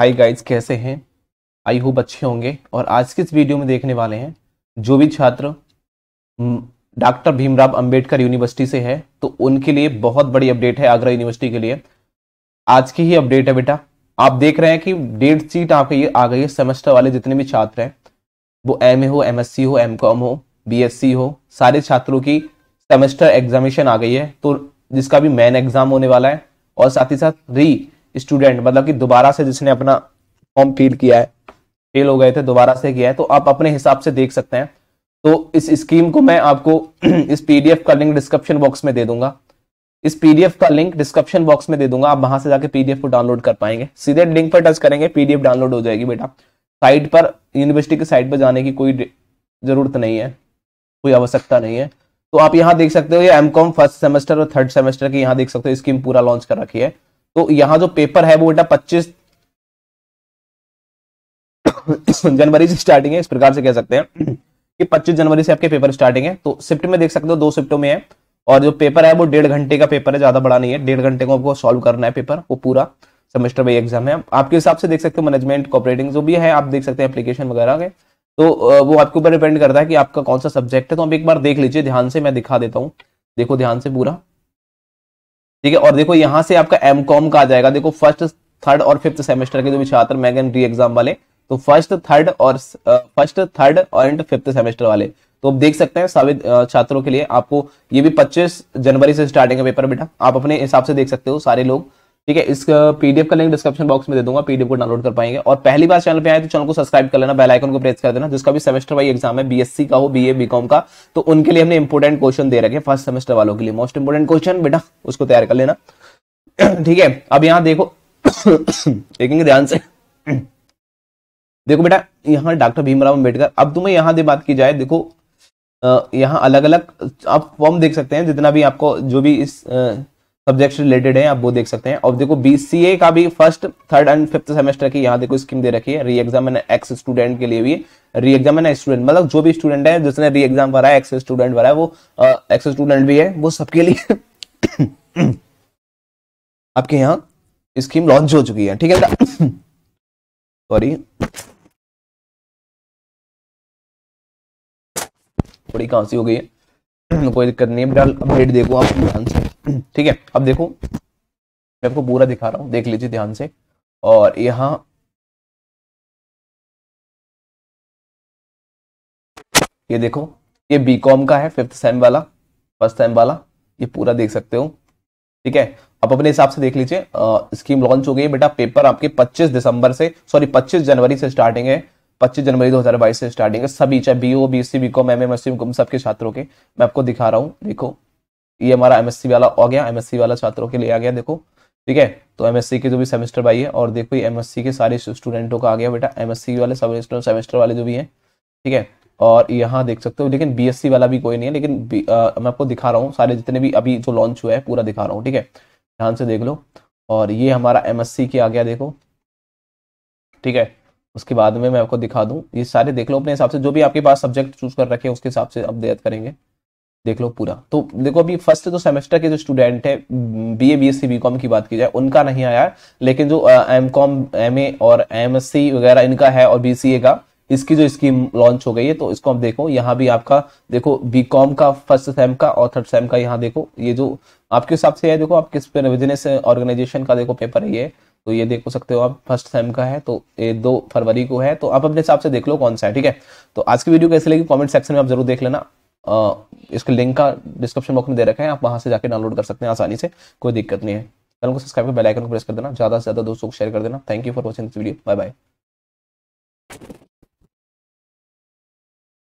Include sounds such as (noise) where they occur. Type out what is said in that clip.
hi guys कैसे हैं I hope अच्छे होंगे और आज के इस वीडियो में देखने वाले हैं जो भी छात्र डॉक्टर भीमराव अंबेडकर यूनिवर्सिटी से है तो उनके लिए बहुत बड़ी अपडेट है आगरा यूनिवर्सिटी के लिए आज की ही अपडेट है बेटा आप देख रहे हैं कि डेट सीट आपके ये आ गई है सेमेस्टर वाले जितने भी छात्र हैं वो एम हो एम हो एम हो बी हो सारे छात्रों की सेमेस्टर एग्जामिनेशन आ गई है तो जिसका भी मेन एग्जाम होने वाला है और साथ ही साथ री स्टूडेंट मतलब कि दोबारा से जिसने अपना फॉर्म फिल किया है फेल हो गए थे दोबारा से किया है तो आप अपने हिसाब से देख सकते हैं तो इस स्कीम को मैं आपको (clears throat) इस पीडीएफ का लिंक डिस्क्रिप्शन बॉक्स में दे दूंगा इस पीडीएफ का लिंक डिस्क्रिप्शन बॉक्स में दे दूंगा आप वहां से जाके पीडीएफ को डाउनलोड कर पाएंगे सीधे लिंक पर टच करेंगे पीडीएफ डाउनलोड हो जाएगी बेटा साइट पर यूनिवर्सिटी की साइट पर जाने की कोई जरूरत नहीं है कोई आवश्यकता नहीं है तो आप यहाँ देख सकते हो ये एम फर्स्ट सेमेस्टर और थर्ड सेमेस्टर की यहाँ देख सकते हो स्कीम पूरा लॉन्च कर रखी है तो यहां जो पेपर है वो बेटा पच्चीस जनवरी से स्टार्टिंग है इस प्रकार से कह सकते हैं कि 25 जनवरी से आपके पेपर स्टार्टिंग है तो शिफ्ट में देख सकते हो दो शिफ्टों में है और जो पेपर है वो डेढ़ घंटे का पेपर है ज्यादा बड़ा नहीं है डेढ़ घंटे को आपको सॉल्व करना है पेपर वो पूरा सेमेस्टर में एग्जाम है आपके हिसाब से देख सकते हो मैनेजमेंट कॉपरेटिंग जो भी है आप देख सकते हैं एप्लीकेशन वगैरह के तो वो आपके ऊपर डिपेंड करता है कि आपका कौन सा सब्जेक्ट है तो आप एक बार देख लीजिए ध्यान से मैं दिखा देता हूँ देखो ध्यान से पूरा ठीक है और देखो यहाँ से आपका एम कॉम का आ जाएगा देखो फर्स्ट थर्ड और फिफ्थ सेमेस्टर के जो भी छात्र मैगन री एग्जाम वाले तो फर्स्ट थर्ड और फर्स्ट थर्ड और एंड फिफ्थ सेमेस्टर वाले तो आप देख सकते हैं सभी छात्रों के लिए आपको ये भी 25 जनवरी से स्टार्टिंग है पेपर बेटा आप अपने हिसाब से देख सकते हो सारे लोग ठीक है इस पीडीएफ का लिंक डिस्क्रिप्शन बॉक्स में दे दूंगा पीडीएफ को डाउनलोड कर पाएंगे और पहली बार चैनल पे आए तो चैनल को सब्सक्राइब कर लेना बेल आइकन को प्रेस कर देना जिसका भी सेमेस्टर वाई एग्जाम है बीएससी का हो बीए बीकॉम का तो उनके लिए हमने इंपोर्टेंट क्वेश्चन दे रखे फर्स्ट सेमेस्टर वालों के लिए मोस्ट इंपोर्टेंट क्वेश्चन बेटा उसको तैयार कर लेना (clears throat) ठीक है अब यहाँ देखो (coughs) देखेंगे ध्यान से (clears throat) देखो बेटा यहाँ डॉक्टर भीमराव अम्बेडकर अब तुम्हें यहाँ दे बात की जाए देखो यहाँ अलग अलग आप फॉर्म देख सकते हैं जितना भी आपको जो भी इस सब्जेक्ट रिलेटेड है आप वो देख सकते हैं और देखो बीसीए का भी first third and fifth semester की यहाँ देखो स्कीम दे रखी है री एग्जाम एक्स स्टूडेंट के लिए भी री एग्जाम स्टूडेंट मतलब जो भी स्टूडेंट है जिसने री एग्जाम भरा है एक्स स्टूडेंट भरा है वो एक्स स्टूडेंट भी है वो सबके लिए (coughs) आपके यहाँ स्कीम लॉन्च हो चुकी है ठीक है सॉरी (coughs) थोड़ी खांसी हो गई है (coughs) कोई दिक्कत नहीं है अपडेट देखो आप ध्यान से ठीक है अब देखो मैं आपको पूरा दिखा रहा हूं देख लीजिए ध्यान से और यहां ये देखो ये बीकॉम का है फिफ्थ सेम वाला फर्स्ट सेम वाला ये पूरा देख सकते हो ठीक है आप अपने हिसाब से देख लीजिए स्कीम लॉन्च हो गई है बेटा पेपर आपके 25 दिसंबर से सॉरी 25 जनवरी से स्टार्टिंग है 25 जनवरी 2022 से स्टार्टिंग है सभी चाहे B BC BCom C S C सबके छात्रों के मैं आपको दिखा रहा हूँ देखो ये हमारा एमएससी वाला आ गया एमएससी वाला छात्रों के लिए आ गया देखो ठीक है तो एमएससी के जो भी सेमेस्टर भाई है और देखो ये एमएससी के सारे स्टूडेंटों का आ गया बेटा एमएससी वाले सेमेस्टर सेमेस्टर वाले जो भी हैं ठीक है और यहाँ देख सकते हो लेकिन बीएससी वाला भी कोई नहीं है लेकिन आ, मैं आपको दिखा रहा हूँ सारे जितने भी अभी जो लॉन्च हुआ है पूरा दिखा रहा हूँ ठीक है ध्यान से देख लो और ये हमारा एमएससी के आ गया देखो ठीक है उसके बाद में मैं आपको दिखा दूँ ये सारे देख लो अपने हिसाब से जो भी आपके पास सब्जेक्ट चूज कर रखे हैं उसके हिसाब से आप करेंगे देख लो पूरा तो देखो अभी फर्स्ट तो सेमेस्टर के जो स्टूडेंट है B A B S C BCom की बात की जाए उनका नहीं आया लेकिन जो एम कॉम एम ए और एम एस सी वगैरह इनका है और बी सी ए का इसकी जो स्कीम लॉन्च हो गई है तो इसको आप देखो यहाँ भी आपका देखो बी कॉम का फर्स्ट सेम का और थर्ड सेम का यहाँ देखो ये जो आपके हिसाब से है देखो आप किस पे बिजनेस ऑर्गेनाइजेशन का देखो पेपर है ये तो ये देख सकते हो आप फर्स्ट सेम का है तो ये दो फरवरी को है तो आप अपने हिसाब से देख लो कौन सा है ठीक है तो आज की वीडियो कैसी लगी कमेंट सेक्शन में आप जरूर देख लेना इसके लिंक का डिस्क्रिप्शन बॉक्स में दे रखा है आप वहां से जाकर डाउनलोड कर सकते हैं आसानी से कोई दिक्कत नहीं है चैनल को सब्सक्राइब कर बेल आइकन को प्रेस कर देना ज़्यादा से ज़्यादा दोस्तों को शेयर कर देना thank you for watching this video bye bye